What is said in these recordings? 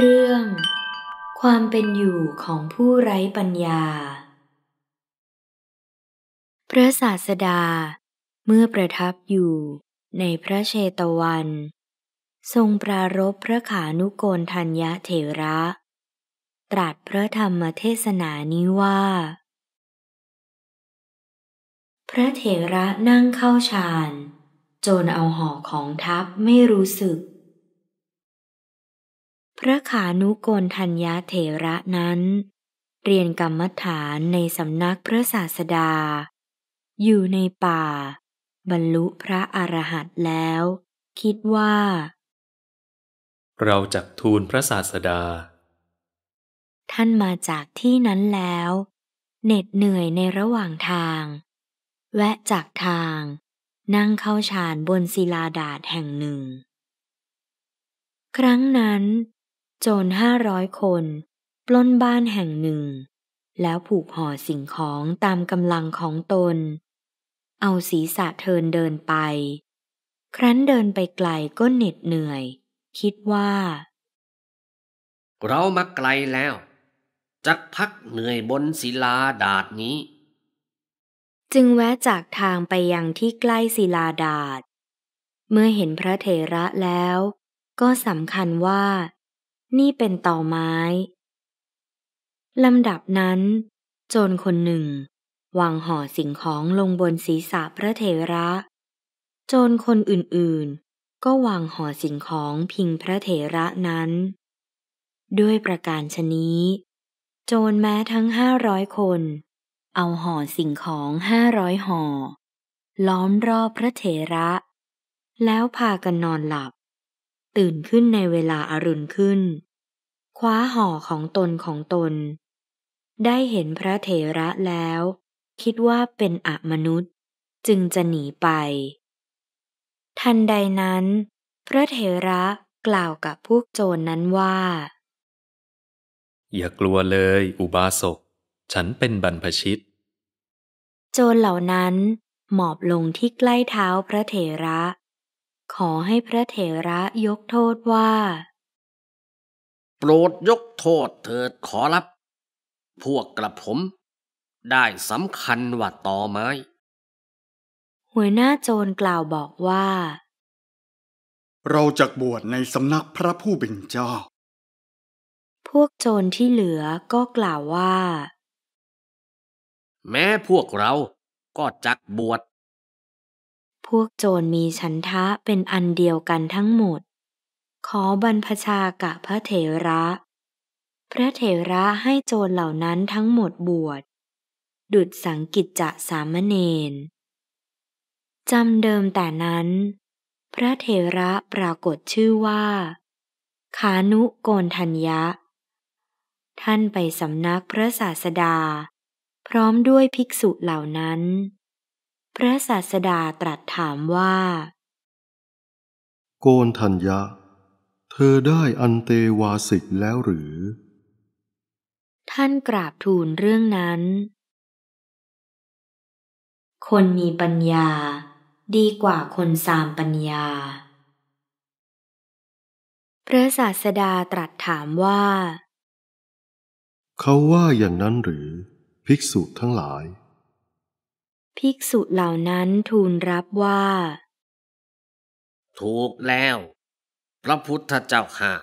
เรื่องความเป็นอยู่ของผู้ไร้ปัญญา พระศาสดาเมื่อประทับอยู่ในพระเชตวัน ทรงปรารบพระขานุโกนทัญญะเถระ ตรัสพระธรรมเทศนานี้ว่า พระเถระนั่งเข้าฌานจนเอาห่อของทัพไม่รู้สึกพระขานุกนทัญญาเถระนั้น เรียนกรรมฐานในสำนักพระศาสดา อยู่ในป่าบรรลุพระอรหันต์แล้ว คิดว่า เราจักทูลพระศาสดา ท่านมาจากที่นั้นแล้วเหน็ดเหนื่อยในระหว่างทาง แวะจากทางนั่งเข้าฌานบนศิลาดาษแห่งหนึ่ง ครั้งนั้นจรห้าร้อยคน ปล้นบ้านแห่งหนึ่ง แล้วผูกห่อสิ่งของตามกำลังของตน เอาศีรษะเทินเดินไป ครั้นเดินไปไกลก็เหน็ดเหนื่อย คิดว่า เรามาไกลแล้ว จักพักเหนื่อยบนศิลาดาดนี้ จึงแวะจากทางไปยังที่ใกล้ศิลาดาดเมื่อเห็นพระเถระแล้วก็สำคัญว่านี่เป็นต่อไม้ ลำดับนั้น โจรคนหนึ่ง วางห่อสิ่งของลงบนศีรษะพระเถระ โจรคนอื่นๆ ก็วางห่อสิ่งของพิงพระเถระนั้น ด้วยประการชนี้ โจรแม้ทั้งห้าร้อยคน เอาห่อสิ่งของห้าร้อยห่อล้อมรอบพระเถระ แล้วพากันนอนหลับตื่นขึ้นในเวลาอารุณขึ้น คว้าห่อของตนของตน ได้เห็นพระเถระแล้ว คิดว่าเป็นอมนุษย์จึงจะหนีไป ทันใดนั้น พระเถระกล่าวกับพวกโจรนนั้นว่า อย่ากลัวเลยอุบาสก ฉันเป็นบรรพชิต โจรเหล่านั้น หมอบลงที่ใกล้เท้าพระเถระขอให้พระเถระยกโทษว่า โปรดยกโทษเถิดขอรับ พวกกระผม ได้สำคัญว่าต่อไม้หัวหน้าโจรกล่าวบอกว่า เราจะบวชในสำนักพระผู้เป็นเจ้า พวกโจรที่เหลือก็กล่าวว่า แม้พวกเราก็จักบวชพวกโจรมีฉันทะ เป็นอันเดียวกันทั้งหมด ขอบรรพชากับพระเถระ พระเถระให้โจรเหล่านั้นทั้งหมดบวช ดุดสังกิจจะสามเณรจำเดิมแต่นั้น พระเถระปรากฏชื่อว่าขานุโกนทัญญะ ท่านไปสำนักพระศาสดา พร้อมด้วยภิกษุเหล่านั้นพระศาสดาตรัสถามว่า โกนทัญญะเธอได้อันเตวาสิกแล้วหรือ ท่านกราบทูลเรื่องนั้น คนมีปัญญาดีกว่าคนสามปัญญา พระศาสดาตรัสถามว่า เขาว่าอย่างนั้นหรือ ภิกษุทั้งหลายภิกษุเหล่านั้นทูลรับว่า ถูกแล้ว พระพุทธเจ้าค่ะ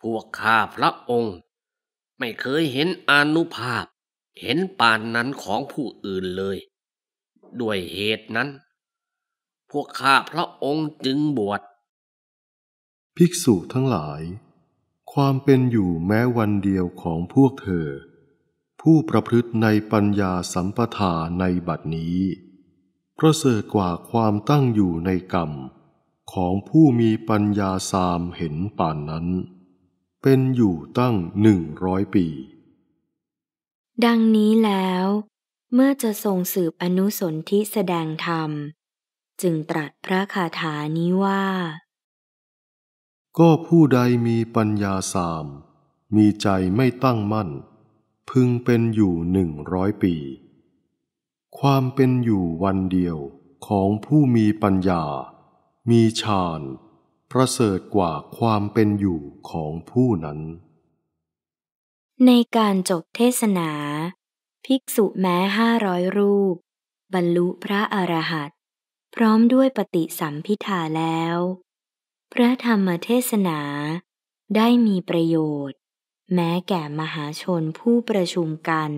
พวกข้าพระองค์ ไม่เคยเห็นอนุภาพ เห็นปานนั้นของผู้อื่นเลย ด้วยเหตุนั้น พวกข้าพระองค์จึงบวชภิกษุทั้งหลาย ความเป็นอยู่แม้วันเดียวของพวกเธอผู้ประพฤติในปัญญาสัมปทาในบัดนี้ประเสริฐกว่าความตั้งอยู่ในกรรม ของผู้มีปัญญาสามเห็นป่านนั้น เป็นอยู่ตั้งหนึ่งร้อยปี ดังนี้แล้ว เมื่อจะทรงสืบอนุสนธิแสดงธรรม จึงตรัสพระคาถานี้ว่า ก็ผู้ใดมีปัญญาสาม มีใจไม่ตั้งมั่นพึงเป็นอยู่หนึ่งร้อยปี ความเป็นอยู่วันเดียวของผู้มีปัญญา มีฌาน ประเสริฐกว่าความเป็นอยู่ของผู้นั้น ในการจบเทศนา ภิกษุแม้ห้าร้อยรูป บรรลุพระอรหันต์พร้อมด้วยปฏิสัมพิธาแล้ว พระธรรมเทศนาได้มีประโยชน์แม้แก่มหาชนผู้ประชุมกัน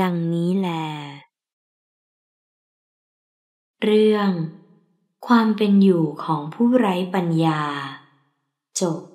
ดังนี้แล เรื่อง ความเป็นอยู่ของผู้ไร้ปัญญาจบ